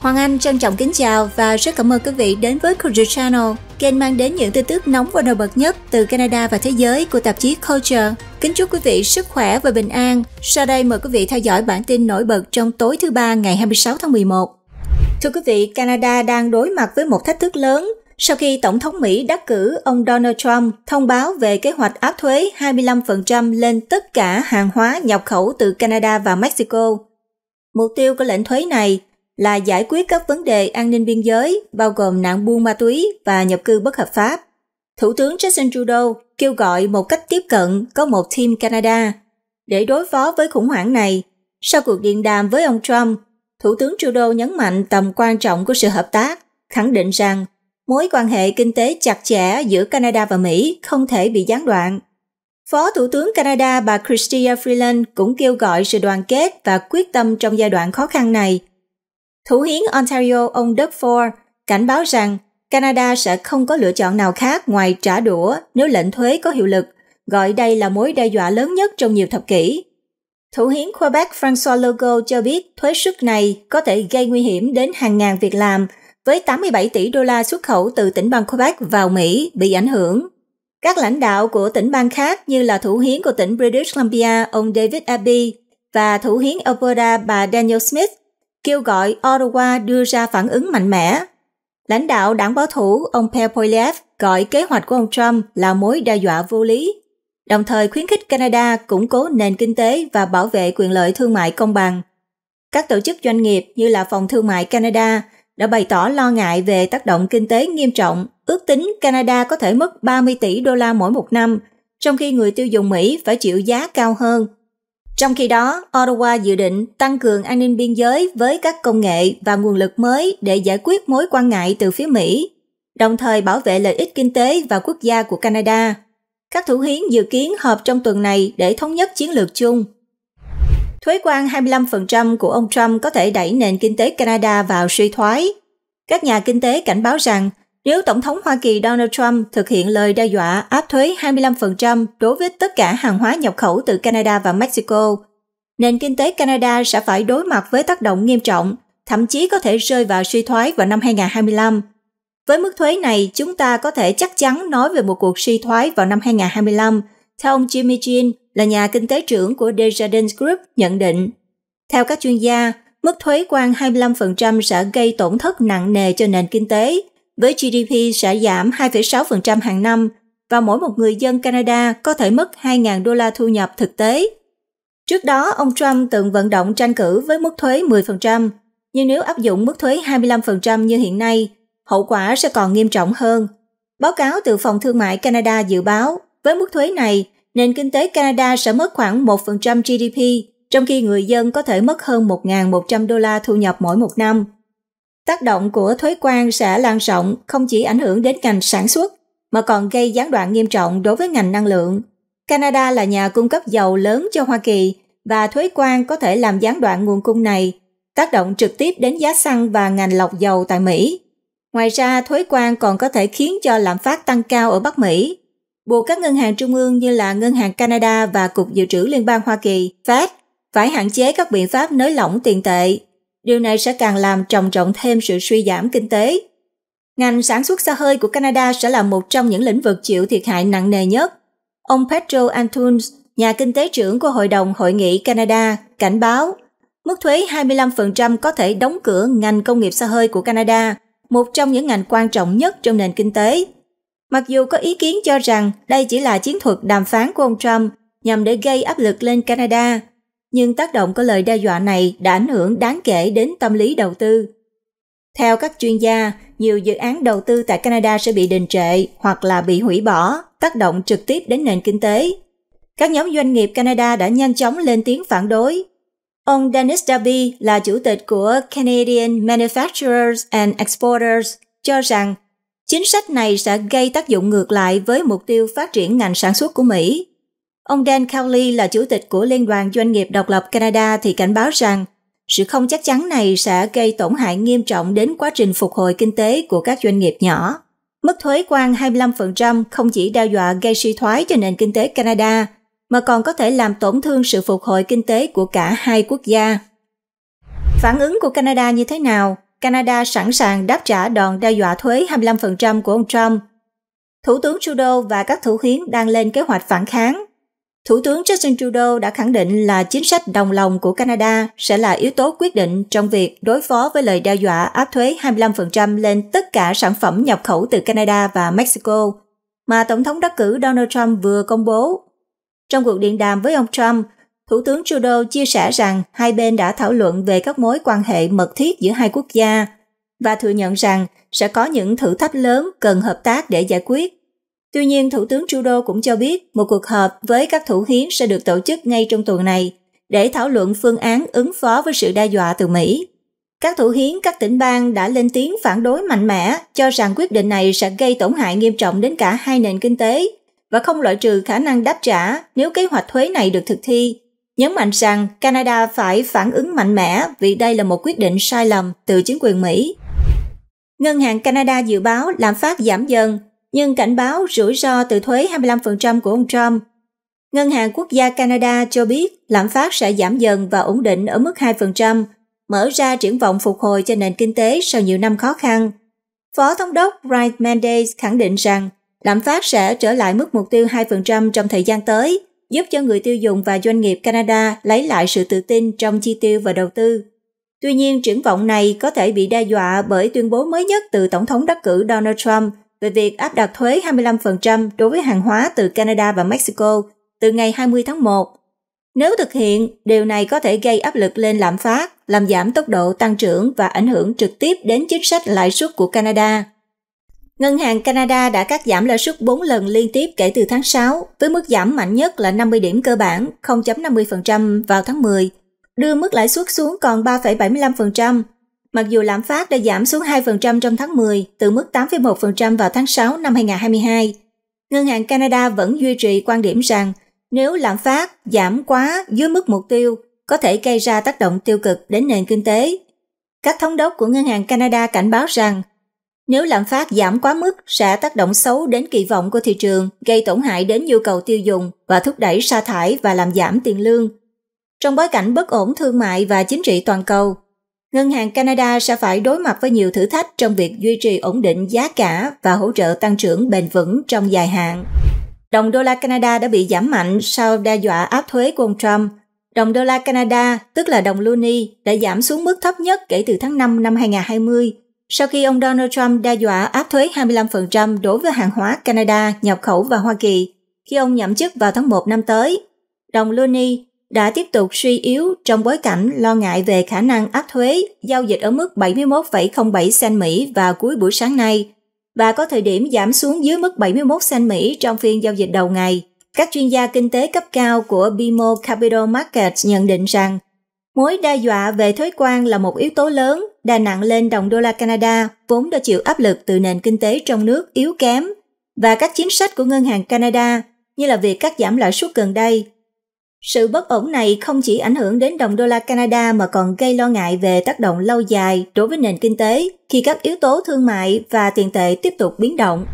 Hoàng Anh trân trọng kính chào và rất cảm ơn quý vị đến với Culture Channel, kênh mang đến những tin tức nóng và nổi bật nhất từ Canada và thế giới của tạp chí Culture. Kính chúc quý vị sức khỏe và bình an. Sau đây mời quý vị theo dõi bản tin nổi bật trong tối thứ ba ngày 26 tháng 11. Thưa quý vị, Canada đang đối mặt với một thách thức lớn sau khi Tổng thống Mỹ đắc cử ông Donald Trump thông báo về kế hoạch áp thuế 25% lên tất cả hàng hóa nhập khẩu từ Canada và Mexico. Mục tiêu của lệnh thuế này là giải quyết các vấn đề an ninh biên giới, bao gồm nạn buôn ma túy và nhập cư bất hợp pháp. Thủ tướng Justin Trudeau kêu gọi một cách tiếp cận có một Team Canada để đối phó với khủng hoảng này. Sau cuộc điện đàm với ông Trump, Thủ tướng Trudeau nhấn mạnh tầm quan trọng của sự hợp tác, khẳng định rằng mối quan hệ kinh tế chặt chẽ giữa Canada và Mỹ không thể bị gián đoạn. Phó Thủ tướng Canada bà Chrystia Freeland cũng kêu gọi sự đoàn kết và quyết tâm trong giai đoạn khó khăn này Thủ hiến Ontario ông Doug Ford cảnh báo rằng Canada sẽ không có lựa chọn nào khác ngoài trả đũa nếu lệnh thuế có hiệu lực, gọi đây là mối đe dọa lớn nhất trong nhiều thập kỷ. Thủ hiến Quebec François Legault cho biết thuế suất này có thể gây nguy hiểm đến hàng ngàn việc làm, với 87 tỷ đô la xuất khẩu từ tỉnh bang Quebec vào Mỹ bị ảnh hưởng. Các lãnh đạo của tỉnh bang khác như là thủ hiến của tỉnh British Columbia ông David Abbey và thủ hiến Alberta bà Daniel Smith kêu gọi Ottawa đưa ra phản ứng mạnh mẽ. Lãnh đạo đảng bảo thủ ông Pierre Poilievre gọi kế hoạch của ông Trump là mối đe dọa vô lý, đồng thời khuyến khích Canada củng cố nền kinh tế và bảo vệ quyền lợi thương mại công bằng. Các tổ chức doanh nghiệp như là Phòng Thương mại Canada đã bày tỏ lo ngại về tác động kinh tế nghiêm trọng, ước tính Canada có thể mất 30 tỷ đô la mỗi một năm, trong khi người tiêu dùng Mỹ phải chịu giá cao hơn trong khi đó, Ottawa dự định tăng cường an ninh biên giới với các công nghệ và nguồn lực mới để giải quyết mối quan ngại từ phía Mỹ, đồng thời bảo vệ lợi ích kinh tế và quốc gia của Canada. Các thủ hiến dự kiến họp trong tuần này để thống nhất chiến lược chung. Thuế quan 25% của ông Trump có thể đẩy nền kinh tế Canada vào suy thoái. Các nhà kinh tế cảnh báo rằng nếu Tổng thống Hoa Kỳ Donald Trump thực hiện lời đe dọa áp thuế 25% đối với tất cả hàng hóa nhập khẩu từ Canada và Mexico, nền kinh tế Canada sẽ phải đối mặt với tác động nghiêm trọng, thậm chí có thể rơi vào suy thoái vào năm 2025. Với mức thuế này, chúng ta có thể chắc chắn nói về một cuộc suy thoái vào năm 2025, theo ông Jimmy Chin, là nhà kinh tế trưởng của Desjardins Group nhận định. Theo các chuyên gia, mức thuế quan 25% sẽ gây tổn thất nặng nề cho nền kinh tế – với GDP sẽ giảm 2,6% hàng năm và mỗi một người dân Canada có thể mất 2.000 đô la thu nhập thực tế. Trước đó, ông Trump từng vận động tranh cử với mức thuế 10%, nhưng nếu áp dụng mức thuế 25% như hiện nay, hậu quả sẽ còn nghiêm trọng hơn. Báo cáo từ Phòng Thương mại Canada dự báo, với mức thuế này, nền kinh tế Canada sẽ mất khoảng 1% GDP, trong khi người dân có thể mất hơn 1.100 đô la thu nhập mỗi một năm tác động của thuế quan sẽ lan rộng không chỉ ảnh hưởng đến ngành sản xuất mà còn gây gián đoạn nghiêm trọng đối với ngành năng lượng. Canada là nhà cung cấp dầu lớn cho Hoa Kỳ và thuế quan có thể làm gián đoạn nguồn cung này, tác động trực tiếp đến giá xăng và ngành lọc dầu tại Mỹ. Ngoài ra, thuế quan còn có thể khiến cho lạm phát tăng cao ở Bắc Mỹ, buộc các ngân hàng trung ương như là Ngân hàng Canada và Cục Dự trữ Liên bang Hoa Kỳ, Fed, phải hạn chế các biện pháp nới lỏng tiền tệ Điều này sẽ càng làm trồng trọng thêm sự suy giảm kinh tế. Ngành sản xuất xe hơi của Canada sẽ là một trong những lĩnh vực chịu thiệt hại nặng nề nhất. Ông Pedro Antunes, nhà kinh tế trưởng của Hội đồng Hội nghị Canada, cảnh báo mức thuế 25% có thể đóng cửa ngành công nghiệp xe hơi của Canada, một trong những ngành quan trọng nhất trong nền kinh tế. Mặc dù có ý kiến cho rằng đây chỉ là chiến thuật đàm phán của ông Trump nhằm để gây áp lực lên Canada, nhưng tác động của lời đe dọa này đã ảnh hưởng đáng kể đến tâm lý đầu tư. Theo các chuyên gia, nhiều dự án đầu tư tại Canada sẽ bị đình trệ hoặc là bị hủy bỏ, tác động trực tiếp đến nền kinh tế. Các nhóm doanh nghiệp Canada đã nhanh chóng lên tiếng phản đối. Ông Dennis Darby là chủ tịch của Canadian Manufacturers and Exporters cho rằng chính sách này sẽ gây tác dụng ngược lại với mục tiêu phát triển ngành sản xuất của Mỹ Ông Dan Cowley là chủ tịch của Liên đoàn Doanh nghiệp Độc lập Canada thì cảnh báo rằng sự không chắc chắn này sẽ gây tổn hại nghiêm trọng đến quá trình phục hồi kinh tế của các doanh nghiệp nhỏ. Mức thuế quan 25% không chỉ đe dọa gây suy thoái cho nền kinh tế Canada, mà còn có thể làm tổn thương sự phục hồi kinh tế của cả hai quốc gia. Phản ứng của Canada như thế nào? Canada sẵn sàng đáp trả đòn đe dọa thuế 25% của ông Trump. Thủ tướng Trudeau và các thủ hiến đang lên kế hoạch phản kháng Thủ tướng Justin Trudeau đã khẳng định là chính sách đồng lòng của Canada sẽ là yếu tố quyết định trong việc đối phó với lời đe dọa áp thuế 25% lên tất cả sản phẩm nhập khẩu từ Canada và Mexico mà Tổng thống đắc cử Donald Trump vừa công bố. Trong cuộc điện đàm với ông Trump, Thủ tướng Trudeau chia sẻ rằng hai bên đã thảo luận về các mối quan hệ mật thiết giữa hai quốc gia và thừa nhận rằng sẽ có những thử thách lớn cần hợp tác để giải quyết Tuy nhiên, Thủ tướng Trudeau cũng cho biết một cuộc họp với các thủ hiến sẽ được tổ chức ngay trong tuần này để thảo luận phương án ứng phó với sự đe dọa từ Mỹ. Các thủ hiến các tỉnh bang đã lên tiếng phản đối mạnh mẽ cho rằng quyết định này sẽ gây tổn hại nghiêm trọng đến cả hai nền kinh tế và không loại trừ khả năng đáp trả nếu kế hoạch thuế này được thực thi. Nhấn mạnh rằng Canada phải phản ứng mạnh mẽ vì đây là một quyết định sai lầm từ chính quyền Mỹ. Ngân hàng Canada dự báo lạm phát giảm dần nhưng cảnh báo rủi ro từ thuế 25% của ông Trump. Ngân hàng Quốc gia Canada cho biết lạm phát sẽ giảm dần và ổn định ở mức 2%, mở ra triển vọng phục hồi cho nền kinh tế sau nhiều năm khó khăn. Phó Thống đốc Ryan Mendes khẳng định rằng lạm phát sẽ trở lại mức mục tiêu 2% trong thời gian tới, giúp cho người tiêu dùng và doanh nghiệp Canada lấy lại sự tự tin trong chi tiêu và đầu tư. Tuy nhiên, triển vọng này có thể bị đe dọa bởi tuyên bố mới nhất từ Tổng thống đắc cử Donald Trump về việc áp đặt thuế 25% đối với hàng hóa từ Canada và Mexico từ ngày 20 tháng 1. Nếu thực hiện, điều này có thể gây áp lực lên lạm phát, làm giảm tốc độ tăng trưởng và ảnh hưởng trực tiếp đến chính sách lãi suất của Canada. Ngân hàng Canada đã cắt giảm lãi suất 4 lần liên tiếp kể từ tháng 6, với mức giảm mạnh nhất là 50 điểm cơ bản 0.50% vào tháng 10, đưa mức lãi suất xuống còn 3,75% Mặc dù lạm phát đã giảm xuống 2% trong tháng 10 từ mức 8,1% vào tháng 6 năm 2022, Ngân hàng Canada vẫn duy trì quan điểm rằng nếu lạm phát giảm quá dưới mức mục tiêu có thể gây ra tác động tiêu cực đến nền kinh tế. Các thống đốc của Ngân hàng Canada cảnh báo rằng nếu lạm phát giảm quá mức sẽ tác động xấu đến kỳ vọng của thị trường, gây tổn hại đến nhu cầu tiêu dùng và thúc đẩy sa thải và làm giảm tiền lương. Trong bối cảnh bất ổn thương mại và chính trị toàn cầu, ngân hàng Canada sẽ phải đối mặt với nhiều thử thách trong việc duy trì ổn định giá cả và hỗ trợ tăng trưởng bền vững trong dài hạn. Đồng đô la Canada đã bị giảm mạnh sau đe dọa áp thuế của ông Trump. Đồng đô la Canada, tức là đồng loonie, đã giảm xuống mức thấp nhất kể từ tháng 5 năm 2020, sau khi ông Donald Trump đe dọa áp thuế 25% đối với hàng hóa Canada nhập khẩu vào Hoa Kỳ khi ông nhậm chức vào tháng 1 năm tới. Đồng loonie đã tiếp tục suy yếu trong bối cảnh lo ngại về khả năng áp thuế giao dịch ở mức 71,07 sen Mỹ vào cuối buổi sáng nay và có thời điểm giảm xuống dưới mức 71 sen Mỹ trong phiên giao dịch đầu ngày. Các chuyên gia kinh tế cấp cao của BMO Capital Markets nhận định rằng mối đe dọa về thuế quan là một yếu tố lớn đà nặng lên đồng đô la Canada vốn đã chịu áp lực từ nền kinh tế trong nước yếu kém và các chính sách của Ngân hàng Canada như là việc cắt giảm lãi suất gần đây sự bất ổn này không chỉ ảnh hưởng đến đồng đô la Canada mà còn gây lo ngại về tác động lâu dài đối với nền kinh tế khi các yếu tố thương mại và tiền tệ tiếp tục biến động.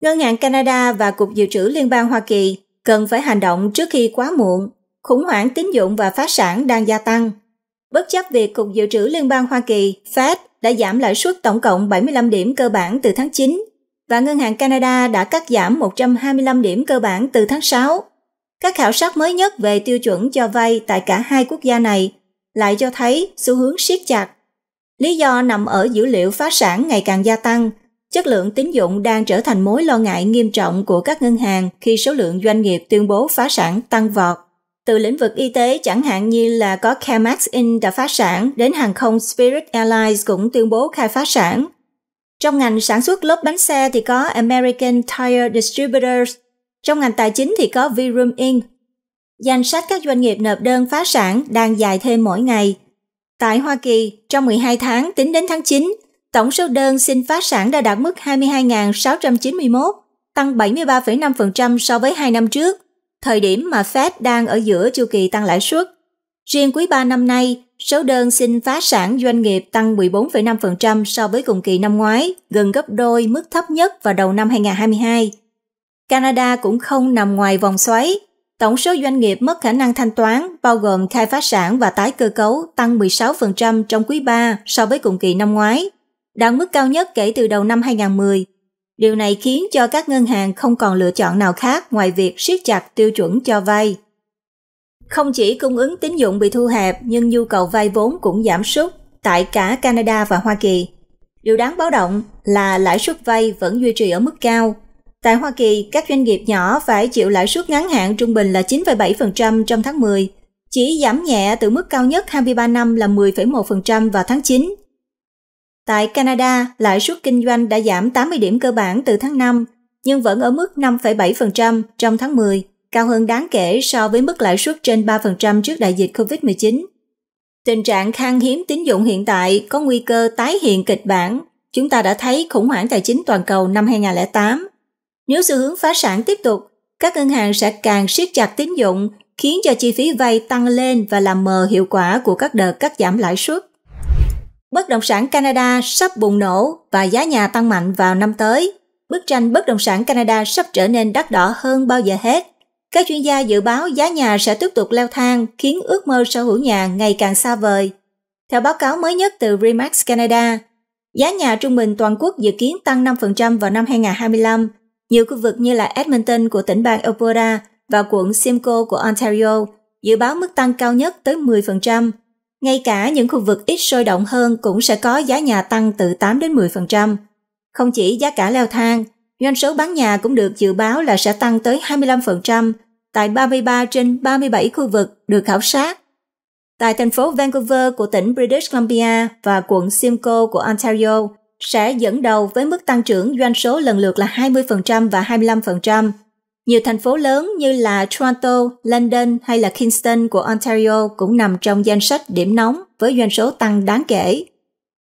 Ngân hàng Canada và Cục Dự trữ Liên bang Hoa Kỳ cần phải hành động trước khi quá muộn. Khủng hoảng tín dụng và phá sản đang gia tăng. Bất chấp việc Cục Dự trữ Liên bang Hoa Kỳ Fed đã giảm lãi suất tổng cộng 75 điểm cơ bản từ tháng 9 và Ngân hàng Canada đã cắt giảm 125 điểm cơ bản từ tháng 6 các khảo sát mới nhất về tiêu chuẩn cho vay tại cả hai quốc gia này lại cho thấy xu hướng siết chặt. Lý do nằm ở dữ liệu phá sản ngày càng gia tăng, chất lượng tín dụng đang trở thành mối lo ngại nghiêm trọng của các ngân hàng khi số lượng doanh nghiệp tuyên bố phá sản tăng vọt. Từ lĩnh vực y tế chẳng hạn như là có Camax Inc. đã phá sản, đến hàng không Spirit Airlines cũng tuyên bố khai phá sản. Trong ngành sản xuất lốp bánh xe thì có American Tire Distributors trong ngành tài chính thì có Virum Inc. Danh sách các doanh nghiệp nộp đơn phá sản đang dài thêm mỗi ngày. Tại Hoa Kỳ, trong 12 tháng tính đến tháng 9, tổng số đơn xin phá sản đã đạt mức 22.691, tăng 73,5% so với 2 năm trước, thời điểm mà Fed đang ở giữa chu kỳ tăng lãi suất. Riêng quý 3 năm nay, số đơn xin phá sản doanh nghiệp tăng 14,5% so với cùng kỳ năm ngoái, gần gấp đôi mức thấp nhất vào đầu năm 2022. Canada cũng không nằm ngoài vòng xoáy. Tổng số doanh nghiệp mất khả năng thanh toán, bao gồm khai phá sản và tái cơ cấu, tăng 16% trong quý 3 so với cùng kỳ năm ngoái, đạt mức cao nhất kể từ đầu năm 2010. Điều này khiến cho các ngân hàng không còn lựa chọn nào khác ngoài việc siết chặt tiêu chuẩn cho vay. Không chỉ cung ứng tín dụng bị thu hẹp, nhưng nhu cầu vay vốn cũng giảm sút tại cả Canada và Hoa Kỳ. Điều đáng báo động là lãi suất vay vẫn duy trì ở mức cao, Tại Hoa Kỳ, các doanh nghiệp nhỏ phải chịu lãi suất ngắn hạn trung bình là 9,7% trong tháng 10, chỉ giảm nhẹ từ mức cao nhất 23 năm là 10,1% vào tháng 9. Tại Canada, lãi suất kinh doanh đã giảm 80 điểm cơ bản từ tháng 5, nhưng vẫn ở mức 5,7% trong tháng 10, cao hơn đáng kể so với mức lãi suất trên 3% trước đại dịch COVID-19. Tình trạng khan hiếm tín dụng hiện tại có nguy cơ tái hiện kịch bản. Chúng ta đã thấy khủng hoảng tài chính toàn cầu năm 2008 nếu xu hướng phá sản tiếp tục, các ngân hàng sẽ càng siết chặt tín dụng, khiến cho chi phí vay tăng lên và làm mờ hiệu quả của các đợt cắt giảm lãi suất. Bất động sản Canada sắp bùng nổ và giá nhà tăng mạnh vào năm tới. Bức tranh bất động sản Canada sắp trở nên đắt đỏ hơn bao giờ hết. Các chuyên gia dự báo giá nhà sẽ tiếp tục leo thang, khiến ước mơ sở hữu nhà ngày càng xa vời. Theo báo cáo mới nhất từ Remax Canada, giá nhà trung bình toàn quốc dự kiến tăng 5% vào năm 2025 nhiều khu vực như là Edmonton của tỉnh bang Alberta và quận Simcoe của Ontario dự báo mức tăng cao nhất tới 10%. Ngay cả những khu vực ít sôi động hơn cũng sẽ có giá nhà tăng từ 8 đến 10%. Không chỉ giá cả leo thang, doanh số bán nhà cũng được dự báo là sẽ tăng tới 25% tại 33 trên 37 khu vực được khảo sát. Tại thành phố Vancouver của tỉnh British Columbia và quận Simcoe của Ontario sẽ dẫn đầu với mức tăng trưởng doanh số lần lượt là 20% và 25%. Nhiều thành phố lớn như là Toronto, London hay là Kingston của Ontario cũng nằm trong danh sách điểm nóng với doanh số tăng đáng kể.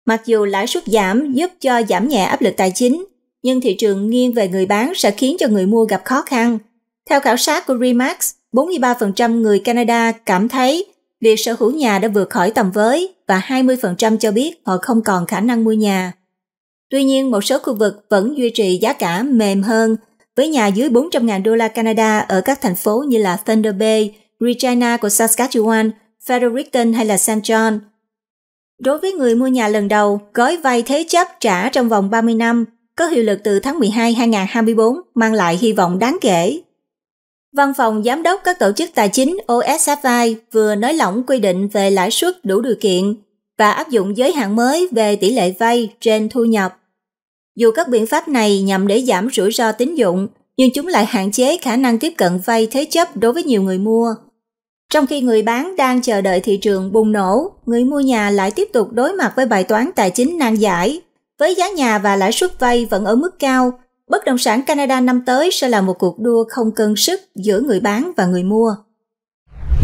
Mặc dù lãi suất giảm giúp cho giảm nhẹ áp lực tài chính, nhưng thị trường nghiêng về người bán sẽ khiến cho người mua gặp khó khăn. Theo khảo sát của Remax, 43% người Canada cảm thấy việc sở hữu nhà đã vượt khỏi tầm với và 20% cho biết họ không còn khả năng mua nhà. Tuy nhiên, một số khu vực vẫn duy trì giá cả mềm hơn, với nhà dưới 400.000 đô la Canada ở các thành phố như là Thunder Bay, Regina của Saskatchewan, Fredericton hay là St. John. Đối với người mua nhà lần đầu, gói vay thế chấp trả trong vòng 30 năm có hiệu lực từ tháng 12 2024 mang lại hy vọng đáng kể. Văn phòng Giám đốc các tổ chức tài chính OSFI vừa nới lỏng quy định về lãi suất đủ điều kiện và áp dụng giới hạn mới về tỷ lệ vay trên thu nhập. Dù các biện pháp này nhằm để giảm rủi ro tín dụng, nhưng chúng lại hạn chế khả năng tiếp cận vay thế chấp đối với nhiều người mua. Trong khi người bán đang chờ đợi thị trường bùng nổ, người mua nhà lại tiếp tục đối mặt với bài toán tài chính nan giải. Với giá nhà và lãi suất vay vẫn ở mức cao, bất động sản Canada năm tới sẽ là một cuộc đua không cân sức giữa người bán và người mua.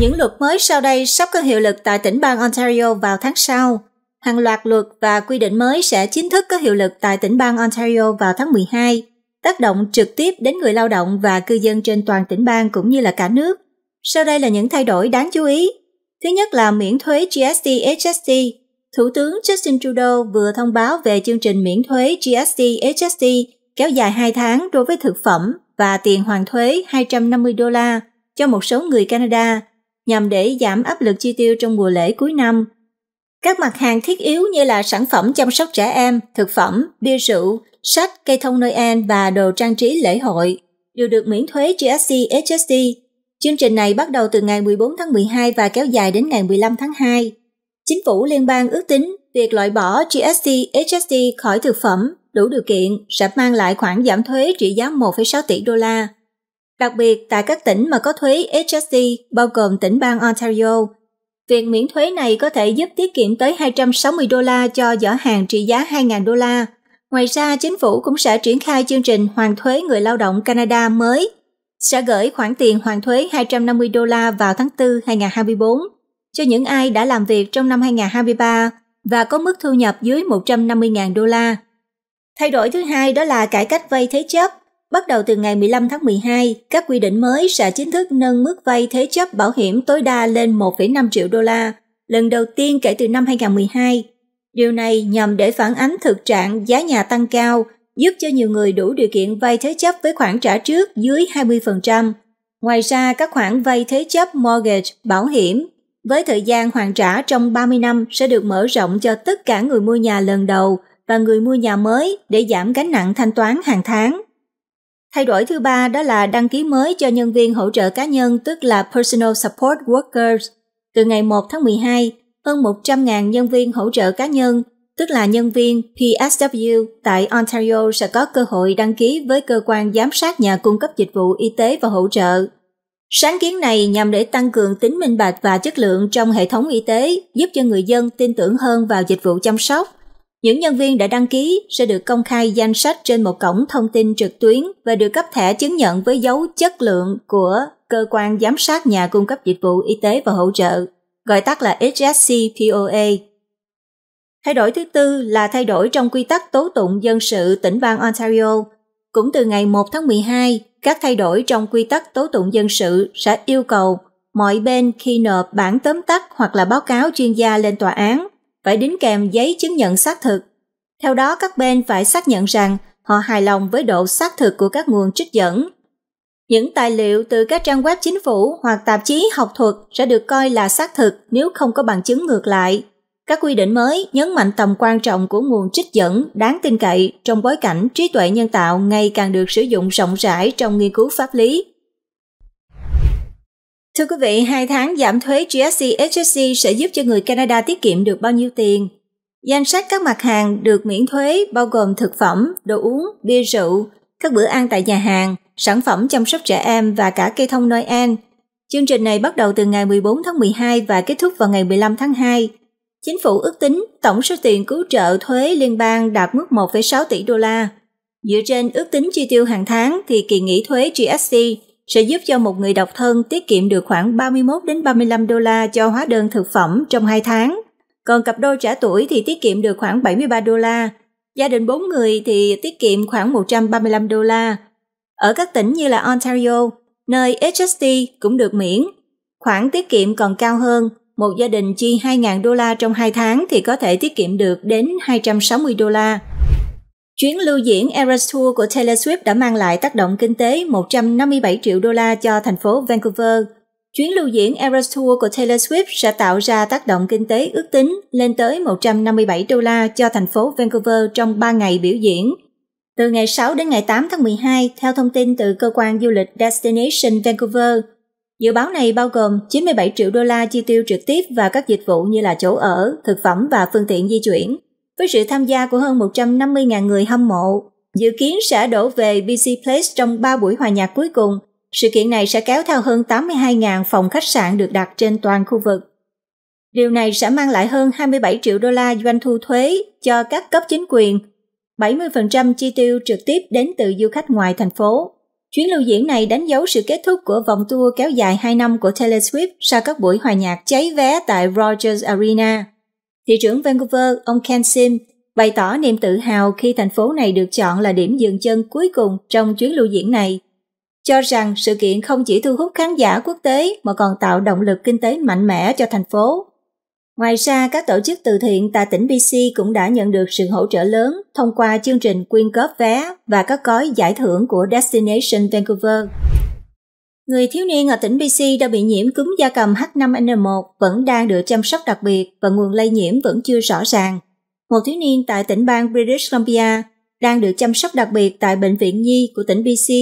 Những luật mới sau đây sắp có hiệu lực tại tỉnh bang Ontario vào tháng sau, hàng loạt luật và quy định mới sẽ chính thức có hiệu lực tại tỉnh bang Ontario vào tháng 12, tác động trực tiếp đến người lao động và cư dân trên toàn tỉnh bang cũng như là cả nước. Sau đây là những thay đổi đáng chú ý. Thứ nhất là miễn thuế GST HST. Thủ tướng Justin Trudeau vừa thông báo về chương trình miễn thuế GST HST kéo dài 2 tháng đối với thực phẩm và tiền hoàn thuế 250 đô la cho một số người Canada nhằm để giảm áp lực chi tiêu trong mùa lễ cuối năm các mặt hàng thiết yếu như là sản phẩm chăm sóc trẻ em, thực phẩm, bia rượu, sách, cây thông Noel và đồ trang trí lễ hội đều được miễn thuế GST HST. Chương trình này bắt đầu từ ngày 14 tháng 12 và kéo dài đến ngày 15 tháng 2. Chính phủ liên bang ước tính việc loại bỏ GST HST khỏi thực phẩm đủ điều kiện sẽ mang lại khoản giảm thuế trị giá 1,6 tỷ đô la. Đặc biệt tại các tỉnh mà có thuế HST bao gồm tỉnh bang Ontario, Việc miễn thuế này có thể giúp tiết kiệm tới 260 đô la cho giỏ hàng trị giá 2.000 đô la. Ngoài ra, chính phủ cũng sẽ triển khai chương trình hoàn thuế người lao động Canada mới, sẽ gửi khoản tiền hoàn thuế 250 đô la vào tháng 4 2024 cho những ai đã làm việc trong năm 2023 và có mức thu nhập dưới 150.000 đô la. Thay đổi thứ hai đó là cải cách vay thế chấp Bắt đầu từ ngày 15 tháng 12, các quy định mới sẽ chính thức nâng mức vay thế chấp bảo hiểm tối đa lên 1,5 triệu đô la, lần đầu tiên kể từ năm 2012. Điều này nhằm để phản ánh thực trạng giá nhà tăng cao, giúp cho nhiều người đủ điều kiện vay thế chấp với khoản trả trước dưới 20%. Ngoài ra, các khoản vay thế chấp mortgage, bảo hiểm với thời gian hoàn trả trong 30 năm sẽ được mở rộng cho tất cả người mua nhà lần đầu và người mua nhà mới để giảm gánh nặng thanh toán hàng tháng. Thay đổi thứ ba đó là đăng ký mới cho nhân viên hỗ trợ cá nhân tức là Personal Support Workers. Từ ngày 1 tháng 12, hơn 100.000 nhân viên hỗ trợ cá nhân tức là nhân viên PSW tại Ontario sẽ có cơ hội đăng ký với cơ quan giám sát nhà cung cấp dịch vụ y tế và hỗ trợ. Sáng kiến này nhằm để tăng cường tính minh bạch và chất lượng trong hệ thống y tế, giúp cho người dân tin tưởng hơn vào dịch vụ chăm sóc, những nhân viên đã đăng ký sẽ được công khai danh sách trên một cổng thông tin trực tuyến và được cấp thẻ chứng nhận với dấu chất lượng của cơ quan giám sát nhà cung cấp dịch vụ y tế và hỗ trợ, gọi tắt là HSCPOA. Thay đổi thứ tư là thay đổi trong quy tắc tố tụng dân sự tỉnh bang Ontario. Cũng từ ngày 1 tháng 12, các thay đổi trong quy tắc tố tụng dân sự sẽ yêu cầu mọi bên khi nộp bản tóm tắt hoặc là báo cáo chuyên gia lên tòa án phải đính kèm giấy chứng nhận xác thực. Theo đó các bên phải xác nhận rằng họ hài lòng với độ xác thực của các nguồn trích dẫn. Những tài liệu từ các trang web chính phủ hoặc tạp chí học thuật sẽ được coi là xác thực nếu không có bằng chứng ngược lại. Các quy định mới nhấn mạnh tầm quan trọng của nguồn trích dẫn đáng tin cậy trong bối cảnh trí tuệ nhân tạo ngày càng được sử dụng rộng rãi trong nghiên cứu pháp lý Thưa quý vị, 2 tháng giảm thuế GST HSC sẽ giúp cho người Canada tiết kiệm được bao nhiêu tiền? Danh sách các mặt hàng được miễn thuế bao gồm thực phẩm, đồ uống, bia rượu, các bữa ăn tại nhà hàng, sản phẩm chăm sóc trẻ em và cả cây thông Noel. Chương trình này bắt đầu từ ngày 14 tháng 12 và kết thúc vào ngày 15 tháng 2. Chính phủ ước tính tổng số tiền cứu trợ thuế liên bang đạt mức 1,6 tỷ đô la. Dựa trên ước tính chi tiêu hàng tháng thì kỳ nghỉ thuế GST sẽ giúp cho một người độc thân tiết kiệm được khoảng 31 đến 35 đô la cho hóa đơn thực phẩm trong 2 tháng. Còn cặp đôi trả tuổi thì tiết kiệm được khoảng 73 đô la. Gia đình 4 người thì tiết kiệm khoảng 135 đô la. Ở các tỉnh như là Ontario, nơi HST cũng được miễn, khoản tiết kiệm còn cao hơn, một gia đình chi 2.000 đô la trong 2 tháng thì có thể tiết kiệm được đến 260 đô la. Chuyến lưu diễn Eras Tour của Taylor Swift đã mang lại tác động kinh tế 157 triệu đô la cho thành phố Vancouver. Chuyến lưu diễn Eras Tour của Taylor Swift sẽ tạo ra tác động kinh tế ước tính lên tới 157 đô la cho thành phố Vancouver trong 3 ngày biểu diễn. Từ ngày 6 đến ngày 8 tháng 12, theo thông tin từ cơ quan du lịch Destination Vancouver, dự báo này bao gồm 97 triệu đô la chi tiêu trực tiếp và các dịch vụ như là chỗ ở, thực phẩm và phương tiện di chuyển, với sự tham gia của hơn 150.000 người hâm mộ. Dự kiến sẽ đổ về BC Place trong 3 buổi hòa nhạc cuối cùng. Sự kiện này sẽ kéo theo hơn 82.000 phòng khách sạn được đặt trên toàn khu vực. Điều này sẽ mang lại hơn 27 triệu đô la doanh thu thuế cho các cấp chính quyền, 70% chi tiêu trực tiếp đến từ du khách ngoài thành phố. Chuyến lưu diễn này đánh dấu sự kết thúc của vòng tour kéo dài 2 năm của Taylor Swift sau các buổi hòa nhạc cháy vé tại Rogers Arena thị trưởng Vancouver ông Ken Sim bày tỏ niềm tự hào khi thành phố này được chọn là điểm dừng chân cuối cùng trong chuyến lưu diễn này, cho rằng sự kiện không chỉ thu hút khán giả quốc tế mà còn tạo động lực kinh tế mạnh mẽ cho thành phố. Ngoài ra, các tổ chức từ thiện tại tỉnh BC cũng đã nhận được sự hỗ trợ lớn thông qua chương trình quyên góp vé và các gói giải thưởng của Destination Vancouver. Người thiếu niên ở tỉnh BC đã bị nhiễm cúm da cầm H5N1 vẫn đang được chăm sóc đặc biệt và nguồn lây nhiễm vẫn chưa rõ ràng. Một thiếu niên tại tỉnh bang British Columbia đang được chăm sóc đặc biệt tại Bệnh viện Nhi của tỉnh BC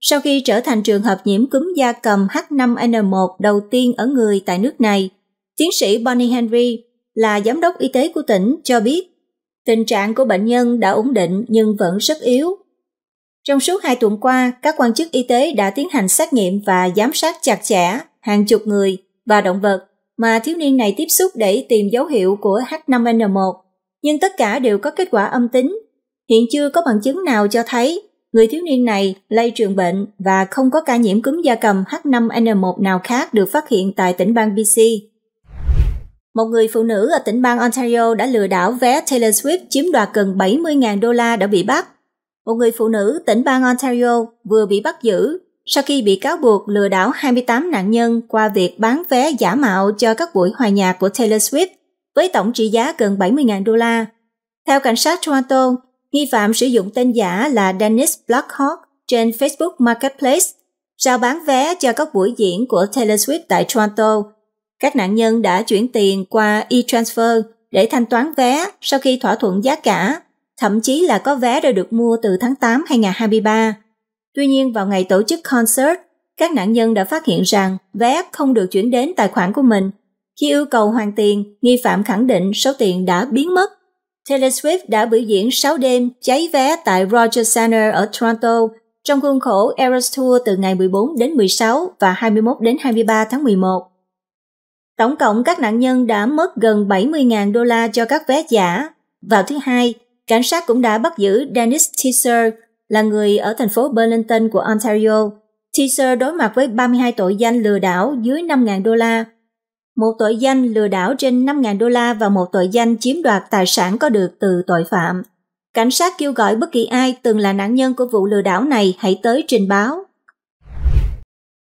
sau khi trở thành trường hợp nhiễm cúm da cầm H5N1 đầu tiên ở người tại nước này. Tiến sĩ Bonnie Henry là giám đốc y tế của tỉnh cho biết tình trạng của bệnh nhân đã ổn định nhưng vẫn rất yếu trong suốt hai tuần qua, các quan chức y tế đã tiến hành xét nghiệm và giám sát chặt chẽ hàng chục người và động vật mà thiếu niên này tiếp xúc để tìm dấu hiệu của H5N1, nhưng tất cả đều có kết quả âm tính. Hiện chưa có bằng chứng nào cho thấy người thiếu niên này lây truyền bệnh và không có ca nhiễm cúm da cầm H5N1 nào khác được phát hiện tại tỉnh bang BC. Một người phụ nữ ở tỉnh bang Ontario đã lừa đảo vé Taylor Swift chiếm đoạt gần 70.000 đô la đã bị bắt một người phụ nữ tỉnh bang Ontario vừa bị bắt giữ sau khi bị cáo buộc lừa đảo 28 nạn nhân qua việc bán vé giả mạo cho các buổi hòa nhạc của Taylor Swift với tổng trị giá gần 70.000 đô la. Theo cảnh sát Toronto, nghi phạm sử dụng tên giả là Dennis Blackhawk trên Facebook Marketplace, giao bán vé cho các buổi diễn của Taylor Swift tại Toronto. Các nạn nhân đã chuyển tiền qua e-transfer để thanh toán vé sau khi thỏa thuận giá cả thậm chí là có vé đã được mua từ tháng 8 2023. Tuy nhiên vào ngày tổ chức concert, các nạn nhân đã phát hiện rằng vé không được chuyển đến tài khoản của mình. Khi yêu cầu hoàn tiền, nghi phạm khẳng định số tiền đã biến mất. Taylor Swift đã biểu diễn 6 đêm cháy vé tại Rogers Center ở Toronto trong khuôn khổ Eras Tour từ ngày 14 đến 16 và 21 đến 23 tháng 11. Tổng cộng các nạn nhân đã mất gần 70.000 đô la cho các vé giả. Vào thứ Hai, Cảnh sát cũng đã bắt giữ Dennis Teaser, là người ở thành phố Burlington của Ontario. Teaser đối mặt với 32 tội danh lừa đảo dưới 5.000 đô la, một tội danh lừa đảo trên 5.000 đô la và một tội danh chiếm đoạt tài sản có được từ tội phạm. Cảnh sát kêu gọi bất kỳ ai từng là nạn nhân của vụ lừa đảo này hãy tới trình báo.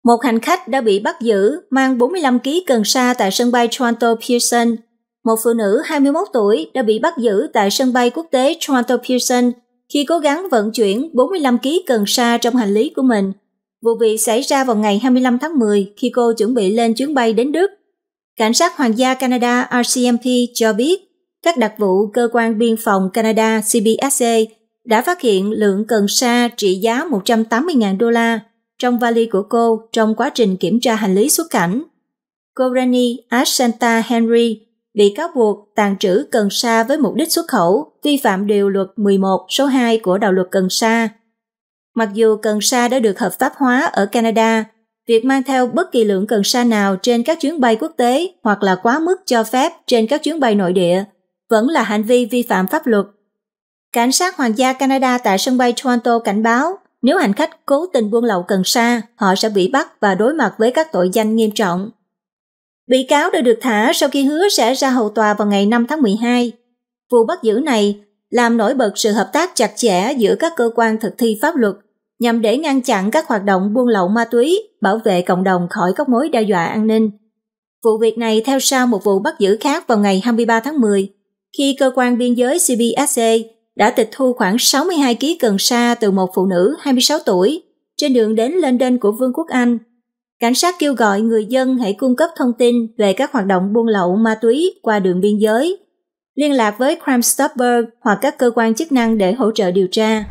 Một hành khách đã bị bắt giữ mang 45 kg cần sa tại sân bay Toronto Pearson một phụ nữ 21 tuổi đã bị bắt giữ tại sân bay quốc tế Toronto Pearson khi cố gắng vận chuyển 45 kg cần sa trong hành lý của mình. Vụ việc xảy ra vào ngày 25 tháng 10 khi cô chuẩn bị lên chuyến bay đến Đức. Cảnh sát Hoàng gia Canada RCMP cho biết các đặc vụ cơ quan biên phòng Canada CBSA đã phát hiện lượng cần sa trị giá 180.000 đô la trong vali của cô trong quá trình kiểm tra hành lý xuất cảnh. Cô Rani Ashanta Henry bị cáo buộc tàn trữ cần sa với mục đích xuất khẩu, vi phạm điều luật 11 số 2 của đạo luật cần sa. Mặc dù cần sa đã được hợp pháp hóa ở Canada, việc mang theo bất kỳ lượng cần sa nào trên các chuyến bay quốc tế hoặc là quá mức cho phép trên các chuyến bay nội địa vẫn là hành vi vi phạm pháp luật. Cảnh sát Hoàng gia Canada tại sân bay Toronto cảnh báo nếu hành khách cố tình buôn lậu cần sa, họ sẽ bị bắt và đối mặt với các tội danh nghiêm trọng. Bị cáo đã được thả sau khi hứa sẽ ra hầu tòa vào ngày 5 tháng 12. Vụ bắt giữ này làm nổi bật sự hợp tác chặt chẽ giữa các cơ quan thực thi pháp luật nhằm để ngăn chặn các hoạt động buôn lậu ma túy, bảo vệ cộng đồng khỏi các mối đe dọa an ninh. Vụ việc này theo sau một vụ bắt giữ khác vào ngày 23 tháng 10, khi cơ quan biên giới CBSA e đã tịch thu khoảng 62 kg cần sa từ một phụ nữ 26 tuổi trên đường đến London của Vương quốc Anh Cảnh sát kêu gọi người dân hãy cung cấp thông tin về các hoạt động buôn lậu ma túy qua đường biên giới, liên lạc với Crime Stopper hoặc các cơ quan chức năng để hỗ trợ điều tra.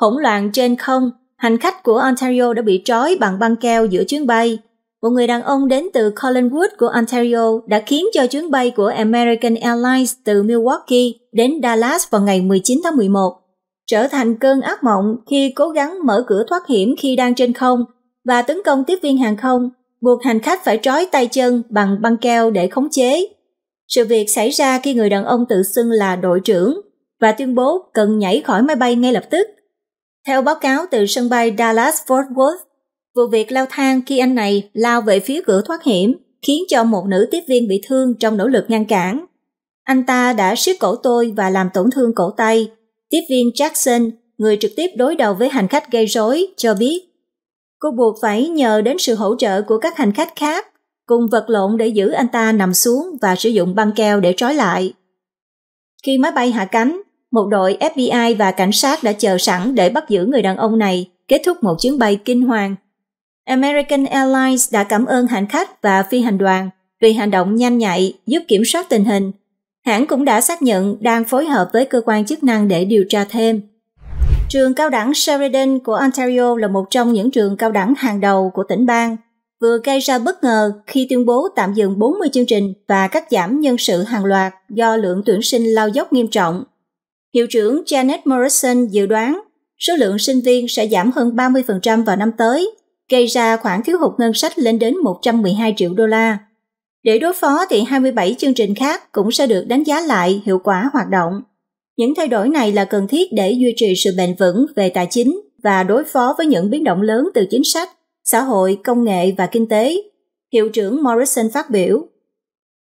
Hỗn loạn trên không, hành khách của Ontario đã bị trói bằng băng keo giữa chuyến bay. Một người đàn ông đến từ Collinwood của Ontario đã khiến cho chuyến bay của American Airlines từ Milwaukee đến Dallas vào ngày 19 tháng 11 trở thành cơn ác mộng khi cố gắng mở cửa thoát hiểm khi đang trên không và tấn công tiếp viên hàng không, buộc hành khách phải trói tay chân bằng băng keo để khống chế. Sự việc xảy ra khi người đàn ông tự xưng là đội trưởng và tuyên bố cần nhảy khỏi máy bay ngay lập tức. Theo báo cáo từ sân bay Dallas-Fort Worth, vụ việc leo thang khi anh này lao về phía cửa thoát hiểm khiến cho một nữ tiếp viên bị thương trong nỗ lực ngăn cản. Anh ta đã siết cổ tôi và làm tổn thương cổ tay. Tiếp viên Jackson, người trực tiếp đối đầu với hành khách gây rối, cho biết Cô buộc phải nhờ đến sự hỗ trợ của các hành khách khác, cùng vật lộn để giữ anh ta nằm xuống và sử dụng băng keo để trói lại. Khi máy bay hạ cánh, một đội FBI và cảnh sát đã chờ sẵn để bắt giữ người đàn ông này, kết thúc một chuyến bay kinh hoàng. American Airlines đã cảm ơn hành khách và phi hành đoàn vì hành động nhanh nhạy giúp kiểm soát tình hình. Hãng cũng đã xác nhận đang phối hợp với cơ quan chức năng để điều tra thêm. Trường cao đẳng Sheridan của Ontario là một trong những trường cao đẳng hàng đầu của tỉnh bang, vừa gây ra bất ngờ khi tuyên bố tạm dừng 40 chương trình và cắt giảm nhân sự hàng loạt do lượng tuyển sinh lao dốc nghiêm trọng. Hiệu trưởng Janet Morrison dự đoán số lượng sinh viên sẽ giảm hơn 30% vào năm tới, gây ra khoản thiếu hụt ngân sách lên đến 112 triệu đô la. Để đối phó thì 27 chương trình khác cũng sẽ được đánh giá lại hiệu quả hoạt động. Những thay đổi này là cần thiết để duy trì sự bền vững về tài chính và đối phó với những biến động lớn từ chính sách, xã hội, công nghệ và kinh tế. Hiệu trưởng Morrison phát biểu,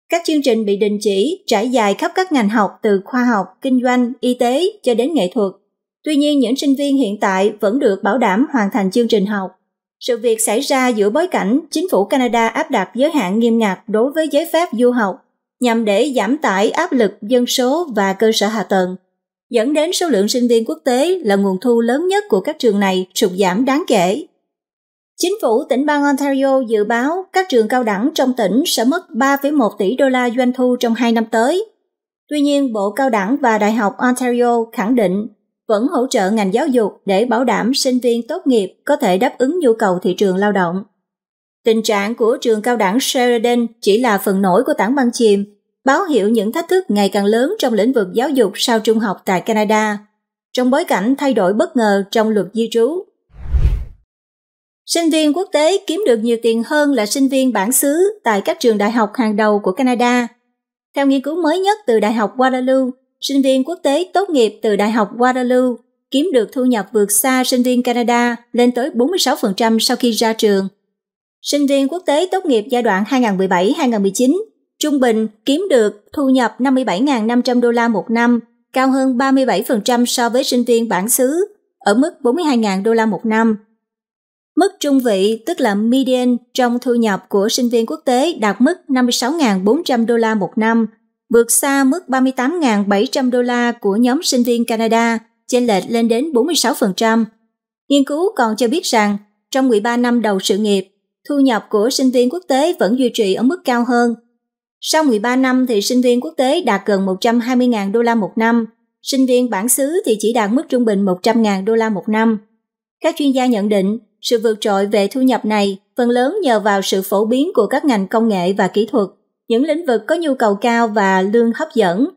các chương trình bị đình chỉ trải dài khắp các ngành học từ khoa học, kinh doanh, y tế cho đến nghệ thuật. Tuy nhiên, những sinh viên hiện tại vẫn được bảo đảm hoàn thành chương trình học. Sự việc xảy ra giữa bối cảnh chính phủ Canada áp đặt giới hạn nghiêm ngặt đối với giấy phép du học nhằm để giảm tải áp lực dân số và cơ sở hạ tầng dẫn đến số lượng sinh viên quốc tế là nguồn thu lớn nhất của các trường này sụt giảm đáng kể. Chính phủ tỉnh bang Ontario dự báo các trường cao đẳng trong tỉnh sẽ mất 3,1 tỷ đô la doanh thu trong 2 năm tới. Tuy nhiên, Bộ Cao đẳng và Đại học Ontario khẳng định vẫn hỗ trợ ngành giáo dục để bảo đảm sinh viên tốt nghiệp có thể đáp ứng nhu cầu thị trường lao động. Tình trạng của trường cao đẳng Sheridan chỉ là phần nổi của tảng băng chìm báo hiệu những thách thức ngày càng lớn trong lĩnh vực giáo dục sau trung học tại Canada, trong bối cảnh thay đổi bất ngờ trong luật di trú. Sinh viên quốc tế kiếm được nhiều tiền hơn là sinh viên bản xứ tại các trường đại học hàng đầu của Canada. Theo nghiên cứu mới nhất từ Đại học Waterloo, sinh viên quốc tế tốt nghiệp từ Đại học Waterloo kiếm được thu nhập vượt xa sinh viên Canada lên tới 46% sau khi ra trường. Sinh viên quốc tế tốt nghiệp giai đoạn 2017-2019 trung bình kiếm được thu nhập 57.500 đô la một năm, cao hơn 37% so với sinh viên bản xứ, ở mức 42.000 đô la một năm. Mức trung vị, tức là median, trong thu nhập của sinh viên quốc tế đạt mức 56.400 đô la một năm, vượt xa mức 38.700 đô la của nhóm sinh viên Canada, chênh lệch lên đến 46%. Nghiên cứu còn cho biết rằng, trong 13 năm đầu sự nghiệp, thu nhập của sinh viên quốc tế vẫn duy trì ở mức cao hơn sau 13 năm thì sinh viên quốc tế đạt gần 120.000 đô la một năm, sinh viên bản xứ thì chỉ đạt mức trung bình 100.000 đô la một năm. Các chuyên gia nhận định, sự vượt trội về thu nhập này phần lớn nhờ vào sự phổ biến của các ngành công nghệ và kỹ thuật, những lĩnh vực có nhu cầu cao và lương hấp dẫn.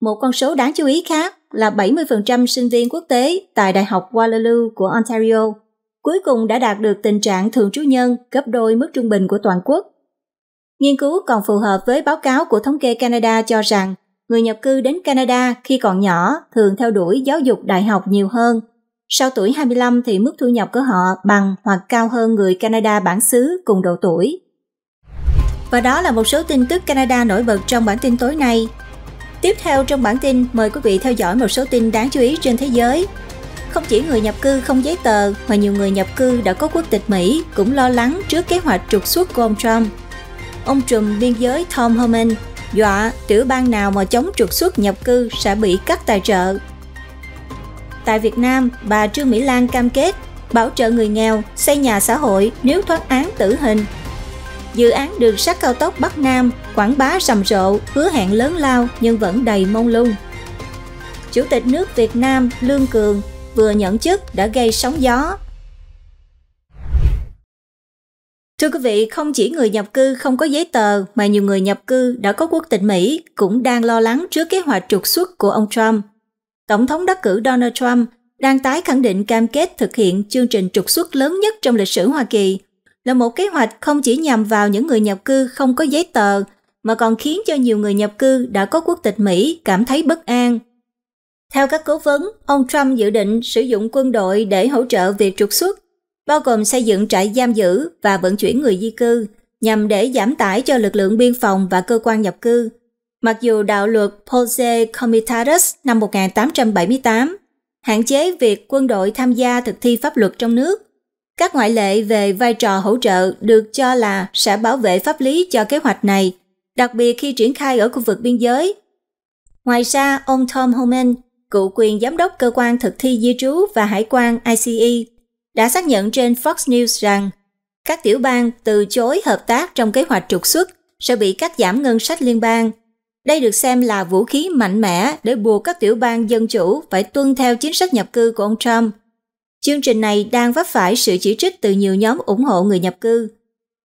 Một con số đáng chú ý khác là 70% sinh viên quốc tế tại Đại học Waterloo của Ontario cuối cùng đã đạt được tình trạng thường trú nhân gấp đôi mức trung bình của toàn quốc Nghiên cứu còn phù hợp với báo cáo của thống kê Canada cho rằng người nhập cư đến Canada khi còn nhỏ thường theo đuổi giáo dục đại học nhiều hơn. Sau tuổi 25 thì mức thu nhập của họ bằng hoặc cao hơn người Canada bản xứ cùng độ tuổi. Và đó là một số tin tức Canada nổi bật trong bản tin tối nay. Tiếp theo trong bản tin, mời quý vị theo dõi một số tin đáng chú ý trên thế giới. Không chỉ người nhập cư không giấy tờ, mà nhiều người nhập cư đã có quốc tịch Mỹ cũng lo lắng trước kế hoạch trục xuất của ông Trump ông trùm biên giới Tom Herman dọa tiểu bang nào mà chống trục xuất nhập cư sẽ bị cắt tài trợ. Tại Việt Nam, bà Trương Mỹ Lan cam kết bảo trợ người nghèo xây nhà xã hội nếu thoát án tử hình. Dự án đường sắt cao tốc Bắc Nam quảng bá rầm rộ, hứa hẹn lớn lao nhưng vẫn đầy mông lung. Chủ tịch nước Việt Nam Lương Cường vừa nhận chức đã gây sóng gió Thưa quý vị, không chỉ người nhập cư không có giấy tờ mà nhiều người nhập cư đã có quốc tịch Mỹ cũng đang lo lắng trước kế hoạch trục xuất của ông Trump. Tổng thống đắc cử Donald Trump đang tái khẳng định cam kết thực hiện chương trình trục xuất lớn nhất trong lịch sử Hoa Kỳ là một kế hoạch không chỉ nhằm vào những người nhập cư không có giấy tờ mà còn khiến cho nhiều người nhập cư đã có quốc tịch Mỹ cảm thấy bất an. Theo các cố vấn, ông Trump dự định sử dụng quân đội để hỗ trợ việc trục xuất bao gồm xây dựng trại giam giữ và vận chuyển người di cư nhằm để giảm tải cho lực lượng biên phòng và cơ quan nhập cư. Mặc dù đạo luật Pose Comitatus năm 1878 hạn chế việc quân đội tham gia thực thi pháp luật trong nước, các ngoại lệ về vai trò hỗ trợ được cho là sẽ bảo vệ pháp lý cho kế hoạch này, đặc biệt khi triển khai ở khu vực biên giới. Ngoài ra, ông Tom Homan, cựu quyền giám đốc cơ quan thực thi di trú và hải quan ICE, đã xác nhận trên Fox News rằng các tiểu bang từ chối hợp tác trong kế hoạch trục xuất sẽ bị cắt giảm ngân sách liên bang. Đây được xem là vũ khí mạnh mẽ để buộc các tiểu bang dân chủ phải tuân theo chính sách nhập cư của ông Trump. Chương trình này đang vấp phải sự chỉ trích từ nhiều nhóm ủng hộ người nhập cư.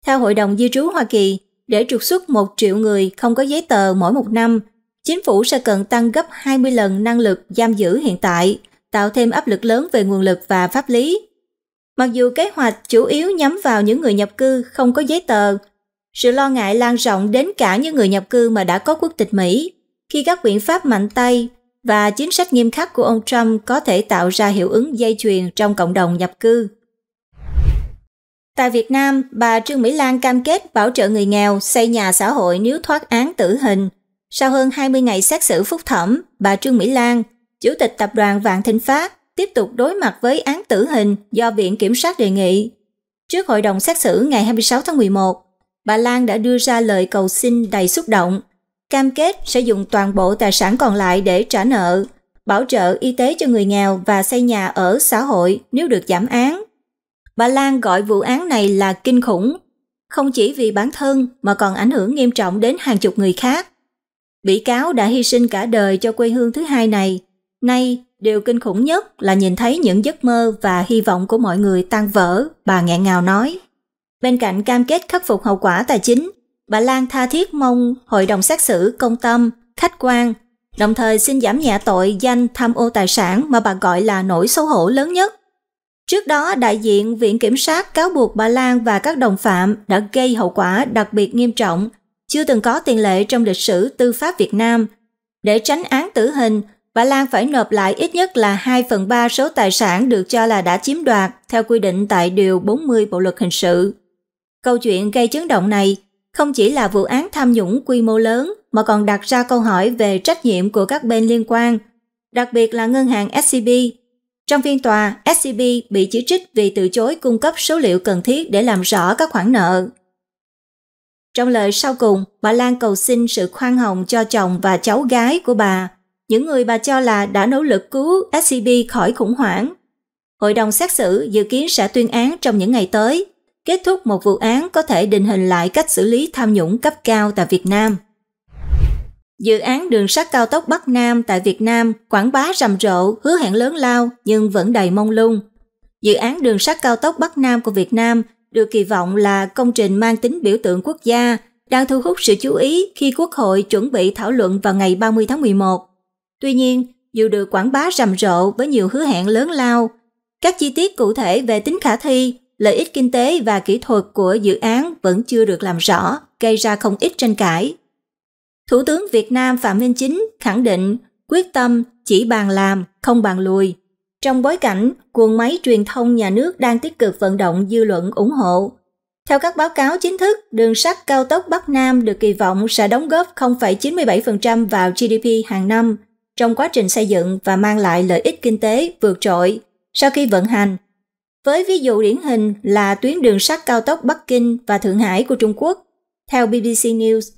Theo Hội đồng Di trú Hoa Kỳ, để trục xuất 1 triệu người không có giấy tờ mỗi một năm, chính phủ sẽ cần tăng gấp 20 lần năng lực giam giữ hiện tại, tạo thêm áp lực lớn về nguồn lực và pháp lý Mặc dù kế hoạch chủ yếu nhắm vào những người nhập cư không có giấy tờ, sự lo ngại lan rộng đến cả những người nhập cư mà đã có quốc tịch Mỹ khi các biện pháp mạnh tay và chính sách nghiêm khắc của ông Trump có thể tạo ra hiệu ứng dây chuyền trong cộng đồng nhập cư. Tại Việt Nam, bà Trương Mỹ Lan cam kết bảo trợ người nghèo xây nhà xã hội nếu thoát án tử hình. Sau hơn 20 ngày xét xử phúc thẩm, bà Trương Mỹ Lan, Chủ tịch Tập đoàn Vạn Thịnh Phát, tiếp tục đối mặt với án tử hình do Viện Kiểm sát đề nghị. Trước hội đồng xét xử ngày 26 tháng 11, bà Lan đã đưa ra lời cầu xin đầy xúc động, cam kết sẽ dùng toàn bộ tài sản còn lại để trả nợ, bảo trợ y tế cho người nghèo và xây nhà ở xã hội nếu được giảm án. Bà Lan gọi vụ án này là kinh khủng, không chỉ vì bản thân mà còn ảnh hưởng nghiêm trọng đến hàng chục người khác. Bị cáo đã hy sinh cả đời cho quê hương thứ hai này, nay Điều kinh khủng nhất là nhìn thấy những giấc mơ và hy vọng của mọi người tan vỡ, bà nghẹn ngào nói. Bên cạnh cam kết khắc phục hậu quả tài chính, bà Lan tha thiết mong hội đồng xét xử công tâm, khách quan, đồng thời xin giảm nhẹ tội danh tham ô tài sản mà bà gọi là nỗi xấu hổ lớn nhất. Trước đó, đại diện Viện Kiểm sát cáo buộc bà Lan và các đồng phạm đã gây hậu quả đặc biệt nghiêm trọng, chưa từng có tiền lệ trong lịch sử tư pháp Việt Nam. Để tránh án tử hình, bà Lan phải nộp lại ít nhất là 2 phần 3 số tài sản được cho là đã chiếm đoạt theo quy định tại Điều 40 Bộ Luật Hình sự. Câu chuyện gây chấn động này không chỉ là vụ án tham nhũng quy mô lớn mà còn đặt ra câu hỏi về trách nhiệm của các bên liên quan, đặc biệt là ngân hàng SCB. Trong phiên tòa, SCB bị chỉ trích vì từ chối cung cấp số liệu cần thiết để làm rõ các khoản nợ. Trong lời sau cùng, bà Lan cầu xin sự khoan hồng cho chồng và cháu gái của bà những người bà cho là đã nỗ lực cứu SCB khỏi khủng hoảng. Hội đồng xét xử dự kiến sẽ tuyên án trong những ngày tới, kết thúc một vụ án có thể định hình lại cách xử lý tham nhũng cấp cao tại Việt Nam. Dự án đường sắt cao tốc Bắc Nam tại Việt Nam quảng bá rầm rộ, hứa hẹn lớn lao nhưng vẫn đầy mông lung. Dự án đường sắt cao tốc Bắc Nam của Việt Nam được kỳ vọng là công trình mang tính biểu tượng quốc gia, đang thu hút sự chú ý khi Quốc hội chuẩn bị thảo luận vào ngày 30 tháng 11. Tuy nhiên, dù được quảng bá rầm rộ với nhiều hứa hẹn lớn lao, các chi tiết cụ thể về tính khả thi, lợi ích kinh tế và kỹ thuật của dự án vẫn chưa được làm rõ, gây ra không ít tranh cãi. Thủ tướng Việt Nam Phạm Minh Chính khẳng định quyết tâm chỉ bàn làm, không bàn lùi. Trong bối cảnh, cuồng máy truyền thông nhà nước đang tích cực vận động dư luận ủng hộ. Theo các báo cáo chính thức, đường sắt cao tốc Bắc Nam được kỳ vọng sẽ đóng góp 0,97% vào GDP hàng năm – trong quá trình xây dựng và mang lại lợi ích kinh tế vượt trội sau khi vận hành. Với ví dụ điển hình là tuyến đường sắt cao tốc Bắc Kinh và Thượng Hải của Trung Quốc, theo BBC News.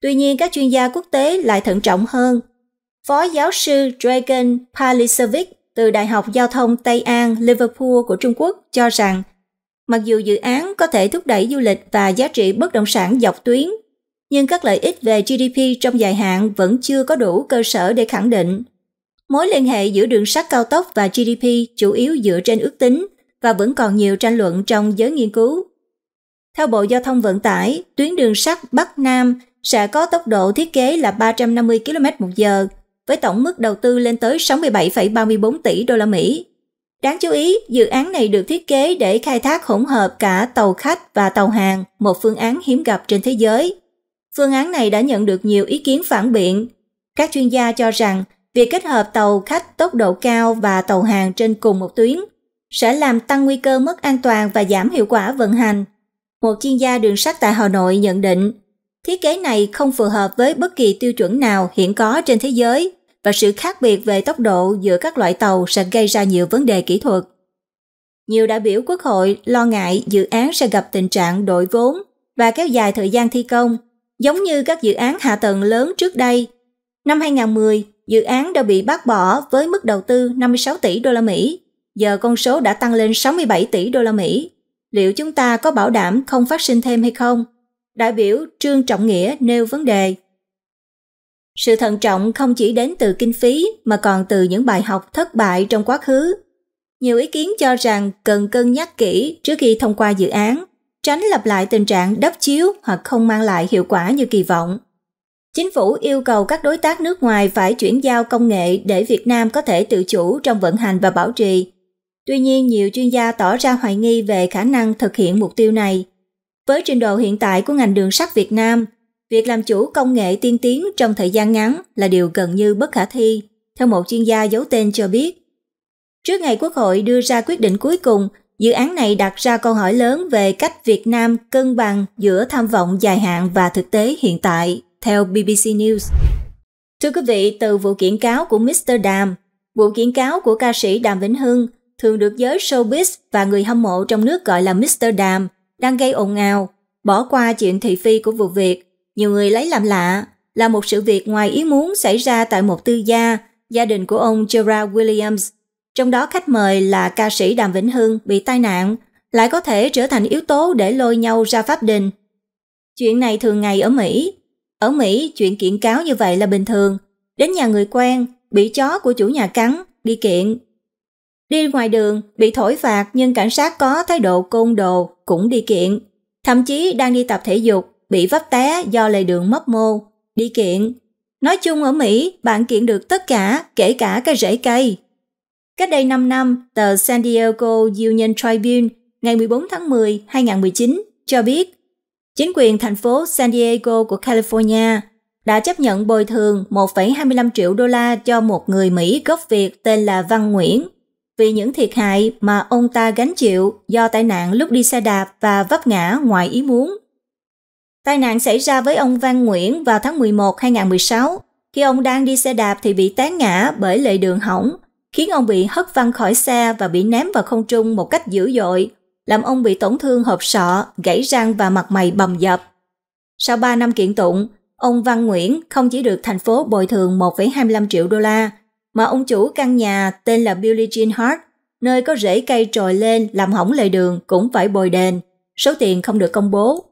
Tuy nhiên, các chuyên gia quốc tế lại thận trọng hơn. Phó giáo sư Dragan Palisevic từ Đại học Giao thông Tây An, Liverpool của Trung Quốc cho rằng, mặc dù dự án có thể thúc đẩy du lịch và giá trị bất động sản dọc tuyến nhưng các lợi ích về GDP trong dài hạn vẫn chưa có đủ cơ sở để khẳng định. Mối liên hệ giữa đường sắt cao tốc và GDP chủ yếu dựa trên ước tính và vẫn còn nhiều tranh luận trong giới nghiên cứu. Theo Bộ Giao thông Vận tải, tuyến đường sắt Bắc Nam sẽ có tốc độ thiết kế là 350 km một giờ, với tổng mức đầu tư lên tới 67,34 tỷ đô la Mỹ. Đáng chú ý, dự án này được thiết kế để khai thác hỗn hợp cả tàu khách và tàu hàng, một phương án hiếm gặp trên thế giới. Phương án này đã nhận được nhiều ý kiến phản biện. Các chuyên gia cho rằng việc kết hợp tàu khách tốc độ cao và tàu hàng trên cùng một tuyến sẽ làm tăng nguy cơ mất an toàn và giảm hiệu quả vận hành. Một chuyên gia đường sắt tại Hà Nội nhận định, thiết kế này không phù hợp với bất kỳ tiêu chuẩn nào hiện có trên thế giới và sự khác biệt về tốc độ giữa các loại tàu sẽ gây ra nhiều vấn đề kỹ thuật. Nhiều đại biểu quốc hội lo ngại dự án sẽ gặp tình trạng đội vốn và kéo dài thời gian thi công giống như các dự án hạ tầng lớn trước đây. Năm 2010, dự án đã bị bác bỏ với mức đầu tư 56 tỷ đô la Mỹ, giờ con số đã tăng lên 67 tỷ đô la Mỹ. Liệu chúng ta có bảo đảm không phát sinh thêm hay không? Đại biểu Trương Trọng Nghĩa nêu vấn đề. Sự thận trọng không chỉ đến từ kinh phí mà còn từ những bài học thất bại trong quá khứ. Nhiều ý kiến cho rằng cần cân nhắc kỹ trước khi thông qua dự án tránh lặp lại tình trạng đắp chiếu hoặc không mang lại hiệu quả như kỳ vọng. Chính phủ yêu cầu các đối tác nước ngoài phải chuyển giao công nghệ để Việt Nam có thể tự chủ trong vận hành và bảo trì. Tuy nhiên, nhiều chuyên gia tỏ ra hoài nghi về khả năng thực hiện mục tiêu này. Với trình độ hiện tại của ngành đường sắt Việt Nam, việc làm chủ công nghệ tiên tiến trong thời gian ngắn là điều gần như bất khả thi, theo một chuyên gia giấu tên cho biết. Trước ngày Quốc hội đưa ra quyết định cuối cùng Dự án này đặt ra câu hỏi lớn về cách Việt Nam cân bằng giữa tham vọng dài hạn và thực tế hiện tại, theo BBC News. Thưa quý vị, từ vụ kiện cáo của Mr. Đàm, vụ kiện cáo của ca sĩ Đàm Vĩnh Hưng thường được giới showbiz và người hâm mộ trong nước gọi là Mr. Đàm, đang gây ồn ào, bỏ qua chuyện thị phi của vụ việc. Nhiều người lấy làm lạ là một sự việc ngoài ý muốn xảy ra tại một tư gia, gia đình của ông Gerard Williams, trong đó khách mời là ca sĩ Đàm Vĩnh Hưng bị tai nạn, lại có thể trở thành yếu tố để lôi nhau ra pháp đình. Chuyện này thường ngày ở Mỹ. Ở Mỹ, chuyện kiện cáo như vậy là bình thường. Đến nhà người quen, bị chó của chủ nhà cắn, đi kiện. Đi ngoài đường, bị thổi phạt nhưng cảnh sát có thái độ côn đồ, cũng đi kiện. Thậm chí đang đi tập thể dục, bị vấp té do lề đường mất mô, đi kiện. Nói chung ở Mỹ, bạn kiện được tất cả, kể cả cái rễ cây. Cách đây 5 năm, tờ San Diego Union Tribune ngày 14 tháng 10, 2019 cho biết chính quyền thành phố San Diego của California đã chấp nhận bồi thường 1,25 triệu đô la cho một người Mỹ gốc Việt tên là Văn Nguyễn vì những thiệt hại mà ông ta gánh chịu do tai nạn lúc đi xe đạp và vấp ngã ngoài ý muốn. Tai nạn xảy ra với ông Văn Nguyễn vào tháng 11 2016 khi ông đang đi xe đạp thì bị té ngã bởi lề đường hỏng khiến ông bị hất văng khỏi xe và bị ném vào không trung một cách dữ dội, làm ông bị tổn thương hộp sọ, gãy răng và mặt mày bầm dập. Sau 3 năm kiện tụng, ông Văn Nguyễn không chỉ được thành phố bồi thường 1,25 triệu đô la, mà ông chủ căn nhà tên là Billie Jean Hart, nơi có rễ cây trồi lên làm hỏng lề đường cũng phải bồi đền, số tiền không được công bố.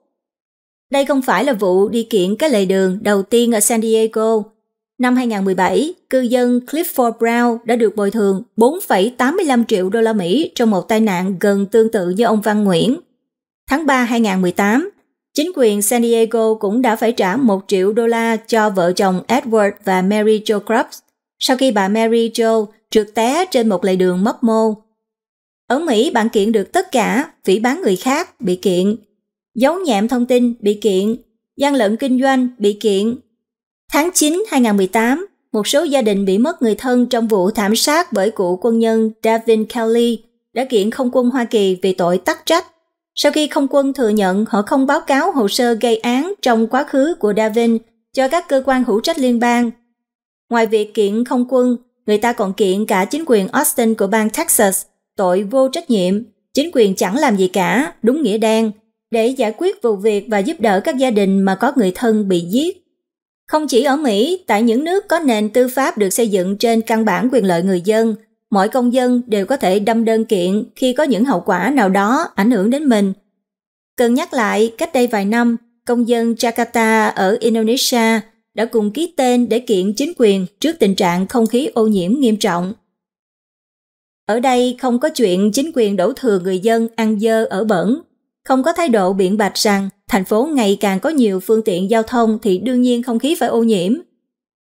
Đây không phải là vụ đi kiện cái lề đường đầu tiên ở San Diego, Năm 2017, cư dân Clifford Brown đã được bồi thường 4,85 triệu đô la Mỹ trong một tai nạn gần tương tự như ông Văn Nguyễn. Tháng 3 2018, chính quyền San Diego cũng đã phải trả 1 triệu đô la cho vợ chồng Edward và Mary Jo Krups sau khi bà Mary Jo trượt té trên một lề đường mất mô. Ở Mỹ, bạn kiện được tất cả, phỉ bán người khác bị kiện, giấu nhẹm thông tin bị kiện, gian lận kinh doanh bị kiện, Tháng 9 2018, một số gia đình bị mất người thân trong vụ thảm sát bởi cựu quân nhân Davin Kelly đã kiện không quân Hoa Kỳ vì tội tắc trách. Sau khi không quân thừa nhận họ không báo cáo hồ sơ gây án trong quá khứ của Davin cho các cơ quan hữu trách liên bang. Ngoài việc kiện không quân, người ta còn kiện cả chính quyền Austin của bang Texas tội vô trách nhiệm, chính quyền chẳng làm gì cả, đúng nghĩa đen, để giải quyết vụ việc và giúp đỡ các gia đình mà có người thân bị giết. Không chỉ ở Mỹ, tại những nước có nền tư pháp được xây dựng trên căn bản quyền lợi người dân, mỗi công dân đều có thể đâm đơn kiện khi có những hậu quả nào đó ảnh hưởng đến mình. Cần nhắc lại, cách đây vài năm, công dân Jakarta ở Indonesia đã cùng ký tên để kiện chính quyền trước tình trạng không khí ô nhiễm nghiêm trọng. Ở đây không có chuyện chính quyền đổ thừa người dân ăn dơ ở bẩn, không có thái độ biện bạch rằng thành phố ngày càng có nhiều phương tiện giao thông thì đương nhiên không khí phải ô nhiễm.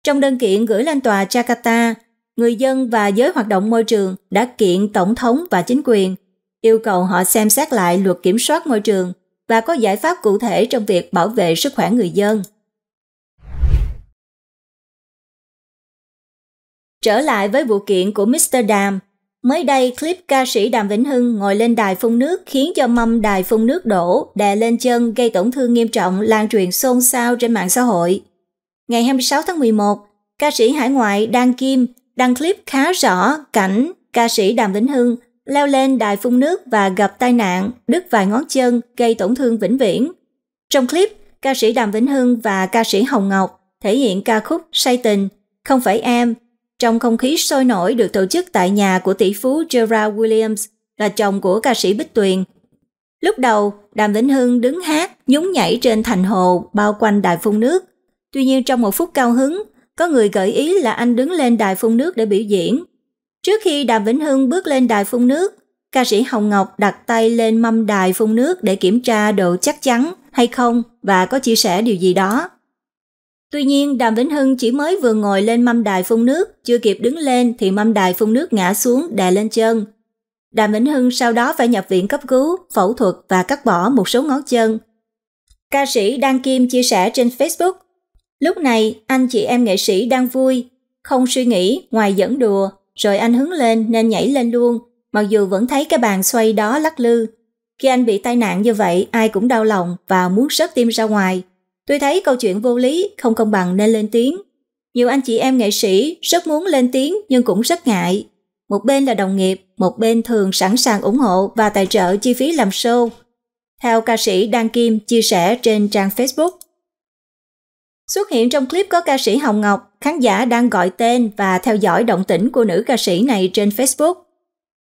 Trong đơn kiện gửi lên tòa Jakarta, người dân và giới hoạt động môi trường đã kiện tổng thống và chính quyền, yêu cầu họ xem xét lại luật kiểm soát môi trường và có giải pháp cụ thể trong việc bảo vệ sức khỏe người dân. Trở lại với vụ kiện của Mr. Dam, Mới đây, clip ca sĩ Đàm Vĩnh Hưng ngồi lên đài phun nước khiến cho mâm đài phun nước đổ, đè lên chân gây tổn thương nghiêm trọng lan truyền xôn xao trên mạng xã hội. Ngày 26 tháng 11, ca sĩ hải ngoại Đan Kim đăng clip khá rõ cảnh ca sĩ Đàm Vĩnh Hưng leo lên đài phun nước và gặp tai nạn, đứt vài ngón chân gây tổn thương vĩnh viễn. Trong clip, ca sĩ Đàm Vĩnh Hưng và ca sĩ Hồng Ngọc thể hiện ca khúc Say Tình, Không Phải Em trong không khí sôi nổi được tổ chức tại nhà của tỷ phú Gerard Williams, là chồng của ca sĩ Bích Tuyền. Lúc đầu, Đàm Vĩnh Hưng đứng hát, nhún nhảy trên thành hồ bao quanh đài phun nước. Tuy nhiên trong một phút cao hứng, có người gợi ý là anh đứng lên đài phun nước để biểu diễn. Trước khi Đàm Vĩnh Hưng bước lên đài phun nước, ca sĩ Hồng Ngọc đặt tay lên mâm đài phun nước để kiểm tra độ chắc chắn hay không và có chia sẻ điều gì đó. Tuy nhiên, Đàm Vĩnh Hưng chỉ mới vừa ngồi lên mâm đài phun nước, chưa kịp đứng lên thì mâm đài phun nước ngã xuống đè lên chân. Đàm Vĩnh Hưng sau đó phải nhập viện cấp cứu, phẫu thuật và cắt bỏ một số ngón chân. Ca sĩ Đan Kim chia sẻ trên Facebook, lúc này anh chị em nghệ sĩ đang vui, không suy nghĩ ngoài dẫn đùa, rồi anh hứng lên nên nhảy lên luôn, mặc dù vẫn thấy cái bàn xoay đó lắc lư. Khi anh bị tai nạn như vậy, ai cũng đau lòng và muốn sớt tim ra ngoài. Tôi thấy câu chuyện vô lý, không công bằng nên lên tiếng. Nhiều anh chị em nghệ sĩ rất muốn lên tiếng nhưng cũng rất ngại. Một bên là đồng nghiệp, một bên thường sẵn sàng ủng hộ và tài trợ chi phí làm show. Theo ca sĩ Đan Kim chia sẻ trên trang Facebook. Xuất hiện trong clip có ca sĩ Hồng Ngọc, khán giả đang gọi tên và theo dõi động tĩnh của nữ ca sĩ này trên Facebook.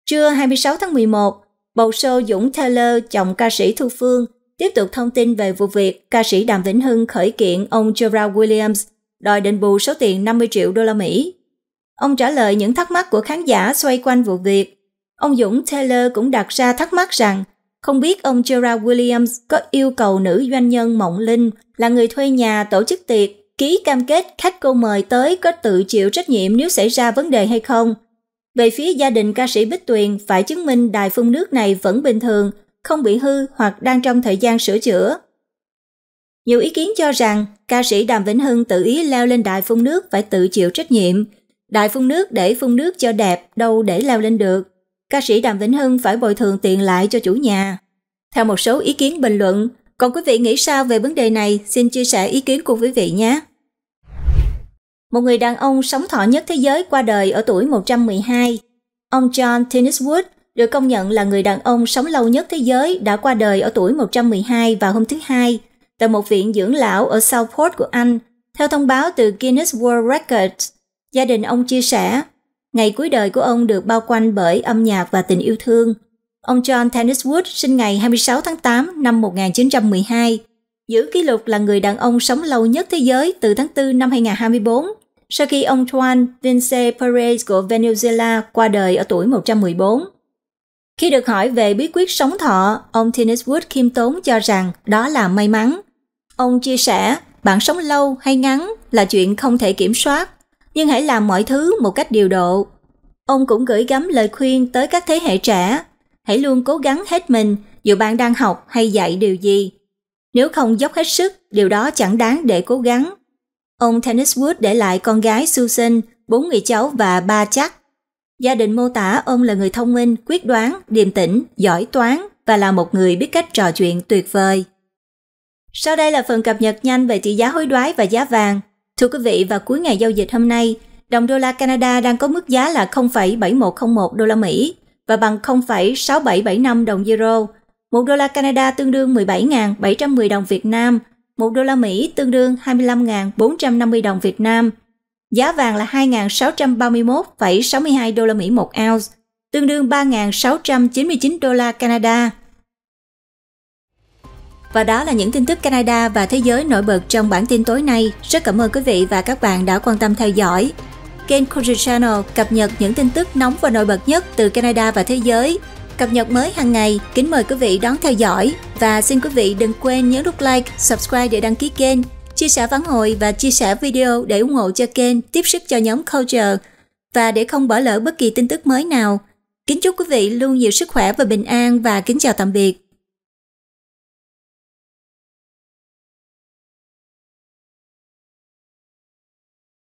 Trưa 26 tháng 11, bầu show Dũng Taylor chồng ca sĩ Thu Phương Tiếp tục thông tin về vụ việc ca sĩ Đàm Vĩnh Hưng khởi kiện ông Gerard Williams đòi đền bù số tiền 50 triệu đô la Mỹ. Ông trả lời những thắc mắc của khán giả xoay quanh vụ việc. Ông Dũng Taylor cũng đặt ra thắc mắc rằng không biết ông Gerard Williams có yêu cầu nữ doanh nhân Mộng Linh là người thuê nhà tổ chức tiệc ký cam kết khách cô mời tới có tự chịu trách nhiệm nếu xảy ra vấn đề hay không. Về phía gia đình ca sĩ Bích Tuyền phải chứng minh đài phun nước này vẫn bình thường không bị hư hoặc đang trong thời gian sửa chữa. Nhiều ý kiến cho rằng ca sĩ Đàm Vĩnh Hưng tự ý leo lên đài phun nước phải tự chịu trách nhiệm. Đài phun nước để phun nước cho đẹp, đâu để leo lên được. Ca sĩ Đàm Vĩnh Hưng phải bồi thường tiền lại cho chủ nhà. Theo một số ý kiến bình luận, còn quý vị nghĩ sao về vấn đề này xin chia sẻ ý kiến của quý vị nhé. Một người đàn ông sống thọ nhất thế giới qua đời ở tuổi 112. Ông John Tenniswood được công nhận là người đàn ông sống lâu nhất thế giới đã qua đời ở tuổi 112 vào hôm thứ Hai tại một viện dưỡng lão ở Southport của Anh. Theo thông báo từ Guinness World Records, gia đình ông chia sẻ, ngày cuối đời của ông được bao quanh bởi âm nhạc và tình yêu thương. Ông John Tenniswood sinh ngày 26 tháng 8 năm 1912, giữ kỷ lục là người đàn ông sống lâu nhất thế giới từ tháng 4 năm 2024, sau khi ông Juan Vince Perez của Venezuela qua đời ở tuổi 114. Khi được hỏi về bí quyết sống thọ, ông Tinniswood khiêm tốn cho rằng đó là may mắn. Ông chia sẻ, bạn sống lâu hay ngắn là chuyện không thể kiểm soát, nhưng hãy làm mọi thứ một cách điều độ. Ông cũng gửi gắm lời khuyên tới các thế hệ trẻ, hãy luôn cố gắng hết mình dù bạn đang học hay dạy điều gì. Nếu không dốc hết sức, điều đó chẳng đáng để cố gắng. Ông Tenniswood để lại con gái Susan, bốn người cháu và ba chắc. Gia đình mô tả ông là người thông minh, quyết đoán, điềm tĩnh, giỏi toán và là một người biết cách trò chuyện tuyệt vời. Sau đây là phần cập nhật nhanh về tỷ giá hối đoái và giá vàng. Thưa quý vị, vào cuối ngày giao dịch hôm nay, đồng đô la Canada đang có mức giá là 0,7101 đô la Mỹ và bằng 0,6775 đồng euro. 1 đô la Canada tương đương 17.710 đồng Việt Nam, 1 đô la Mỹ tương đương 25.450 đồng Việt Nam – Giá vàng là 2.631,62 đô la Mỹ một ounce, tương đương 3.699 đô la Canada. Và đó là những tin tức Canada và thế giới nổi bật trong bản tin tối nay. Rất cảm ơn quý vị và các bạn đã quan tâm theo dõi. Kênh Country Channel cập nhật những tin tức nóng và nổi bật nhất từ Canada và thế giới. Cập nhật mới hàng ngày, kính mời quý vị đón theo dõi. Và xin quý vị đừng quên nhấn nút like, subscribe để đăng ký kênh chia sẻ phản hồi và chia sẻ video để ủng hộ cho kênh, tiếp sức cho nhóm Culture và để không bỏ lỡ bất kỳ tin tức mới nào. Kính chúc quý vị luôn nhiều sức khỏe và bình an và kính chào tạm biệt.